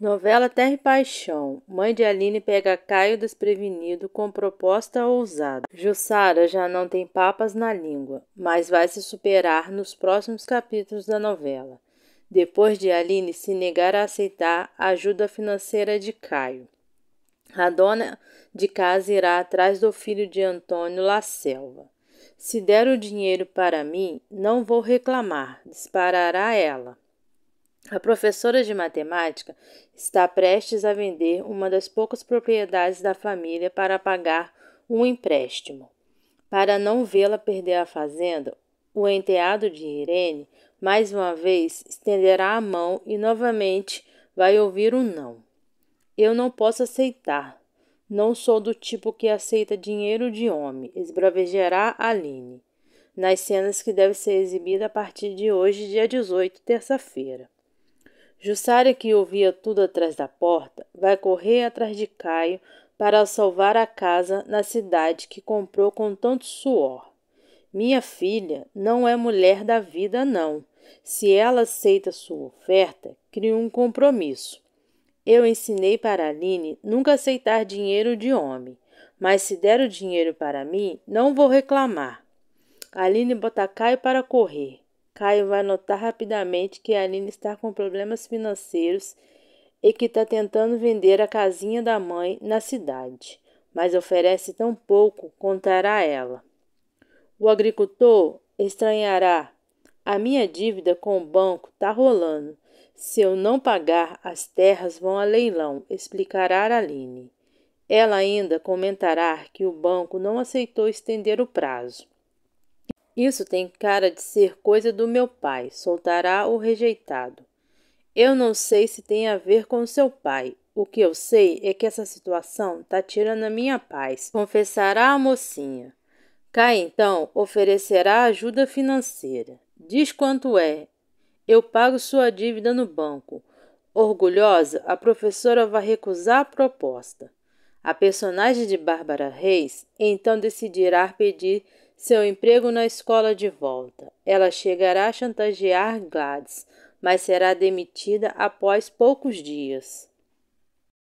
Novela Terra e Paixão. Mãe de Aline pega Caio desprevenido com proposta ousada. Jussara já não tem papas na língua, mas vai se superar nos próximos capítulos da novela. Depois de Aline se negar a aceitar a ajuda financeira de Caio, a dona de casa irá atrás do filho de Antônio La Selva. Se der o dinheiro para mim, não vou reclamar, disparará ela. A professora de matemática está prestes a vender uma das poucas propriedades da família para pagar um empréstimo. Para não vê-la perder a fazenda, o enteado de Irene, mais uma vez, estenderá a mão e novamente vai ouvir um não. Eu não posso aceitar. Não sou do tipo que aceita dinheiro de homem, esbravejará Aline, nas cenas que deve ser exibida a partir de hoje, dia 18, terça-feira. Jussara, que ouvia tudo atrás da porta, vai correr atrás de Caio para salvar a casa na cidade que comprou com tanto suor. Minha filha não é mulher da vida, não. Se ela aceita sua oferta, cria um compromisso. Eu ensinei para Aline nunca aceitar dinheiro de homem, mas se der o dinheiro para mim, não vou reclamar. Aline bota Caio para correr. Caio vai notar rapidamente que a Aline está com problemas financeiros e que está tentando vender a casinha da mãe na cidade, mas oferece tão pouco contará ela. O agricultor estranhará. A minha dívida com o banco está rolando. Se eu não pagar, as terras vão a leilão, explicará a Aline. Ela ainda comentará que o banco não aceitou estender o prazo. Isso tem cara de ser coisa do meu pai, soltará o rejeitado. Eu não sei se tem a ver com seu pai. O que eu sei é que essa situação está tirando a minha paz, confessará a mocinha. Cai então oferecerá ajuda financeira. Diz quanto é. Eu pago sua dívida no banco. Orgulhosa, a professora vai recusar a proposta. A personagem de Bárbara Reis então decidirá pedir seu emprego na escola de volta. Ela chegará a chantagear Gladys, mas será demitida após poucos dias.